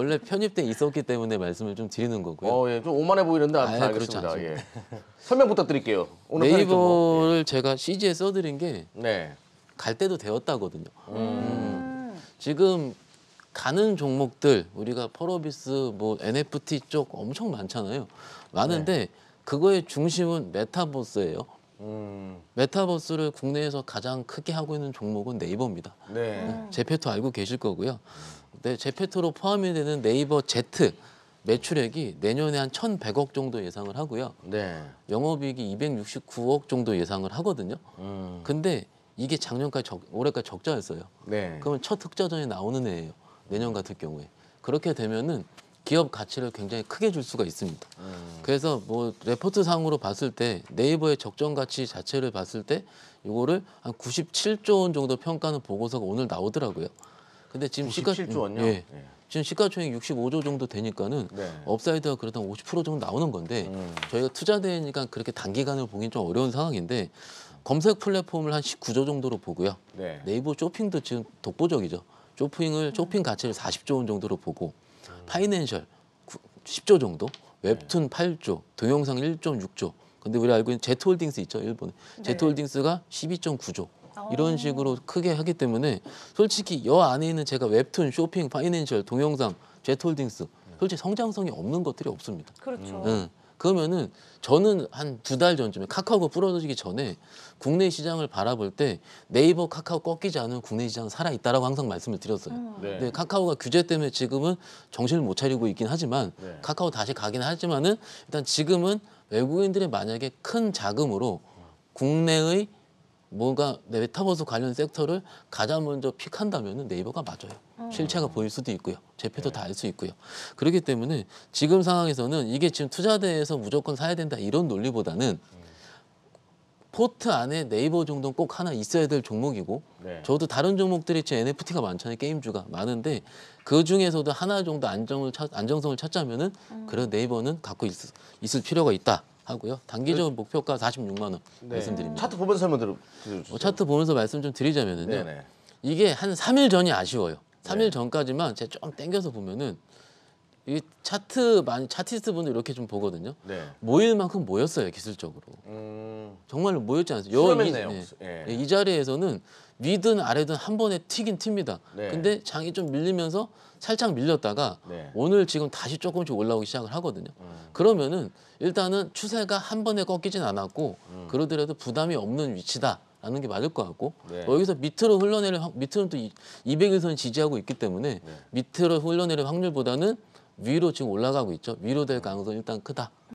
원래 편입돼 있었기 때문에 말씀을 좀 드리는 거고요. 어, 예. 좀 오만해 보이는데 아, 알겠습니다. 그렇죠, 그렇죠. 예. 설명 부탁드릴게요. 오늘 뭐, 네이버를 정보. 예. 제가 CG에 써드린 게 네. 갈 때도 되었다거든요. 음. 음. 지금 가는 종목들 우리가 펄어비스 뭐 NFT 쪽 엄청 많잖아요. 많은데 네. 그거의 중심은 메타버스예요. 음. 메타버스를 국내에서 가장 크게 하고 있는 종목은 네이버입니다. 네. 음. 제페토 알고 계실 거고요. 네, 제페토로 포함이 되는 네이버 Z 매출액이 내년에 한 1,100억 정도 예상을 하고요. 네. 영업이익이 269억 정도 예상을 하거든요. 음. 근데 이게 작년까지 적, 올해까지 적자였어요. 네. 그러면 첫 흑자전이 나오는 해예요. 내년 같은 경우에 그렇게 되면은 기업 가치를 굉장히 크게 줄 수가 있습니다. 음. 그래서 뭐 레포트 상으로 봤을 때 네이버의 적정 가치 자체를 봤을 때 이거를 한 97조 원 정도 평가는 보고서가 오늘 나오더라고요. 근데 지금 시가 7조 음, 원요. 예. 예. 지금 시가총액 65조 정도 되니까는 네. 업사이드가 그렇다50% 정도 나오는 건데 음. 저희가 투자되니까 그렇게 단기간으로 보긴 좀 어려운 상황인데 검색 플랫폼을 한 19조 정도로 보고요. 네. 이버 쇼핑도 지금 독보적이죠. 쇼핑을 음. 쇼핑 가치를 40조 원 정도로 보고 음. 파이낸셜 10조 정도, 네. 웹툰 네. 8조, 동영상 1.6조. 근데 우리 알고 있는 제트홀딩스 있죠, 일본에. 네. 제트홀딩스가 12.9조. 이런 어. 식으로 크게 하기 때문에 솔직히 여 안에 있는 제가 웹툰, 쇼핑, 파이낸셜, 동영상, 제트홀딩스 솔직히 성장성이 없는 것들이 없습니다. 그렇죠. 응. 예. 그러면은 저는 한 두 달 전쯤에 카카오가 부러지기 전에 국내 시장을 바라볼 때 네이버 카카오 꺾이지 않은 국내 시장 살아 있다라고 항상 말씀을 드렸어요. 음. 네. 근데 카카오가 규제 때문에 지금은 정신을 못 차리고 있긴 하지만 네. 카카오 다시 가긴 하지만은 일단 지금은 외국인들의 만약에 큰 자금으로 국내의 뭔가 메타버스 관련 섹터를 가장 먼저 픽한다면 네이버가 맞아요. 음. 실체가 보일 수도 있고요. 제패도 네. 다알 수 있고요. 그렇기 때문에 지금 상황에서는 이게 지금 투자대에서 무조건 사야 된다 이런 논리보다는 음. 포트 안에 네이버 정도는 꼭 하나 있어야 될 종목이고 네. 저도 다른 종목들이 지금 NFT가 많잖아요. 게임주가 많은데 그 중에서도 하나 정도 안정을 찾, 안정성을 찾자면은 음. 그런 네이버는 갖고 있, 있을 필요가 있다. 하고요. 단기적 목표가 46만 원 네. 말씀드립니다. 차트 보면서 설명 들어주세요. 뭐 차트 보면서 말씀 좀 드리자면은요. 네 이게 한 3일 전이 아쉬워요. 3일 네. 전까지만 제가 좀 땡겨서 보면은 이 차트 많이 차티스트 분들 이렇게 좀 보거든요. 네. 모일 만큼 모였어요 기술적으로. 음... 정말로 모였지 않습니까? 여기 네. 예. 이 자리에서는 위든 아래든 한 번에 튀긴 튑니다. 네. 근데 장이 좀 밀리면서 살짝 밀렸다가 네. 오늘 지금 다시 조금씩 올라오기 시작을 하거든요. 음. 그러면은 일단은 추세가 한 번에 꺾이진 않았고 음. 그러더라도 부담이 없는 위치다. 라는 게 맞을 것 같고 네. 여기서 밑으로 흘러내릴 밑으로는 또 200일선 지지하고 있기 때문에 네. 밑으로 흘러내릴 확률보다는 위로 지금 올라가고 있죠. 위로 될 가능성 일단 크다.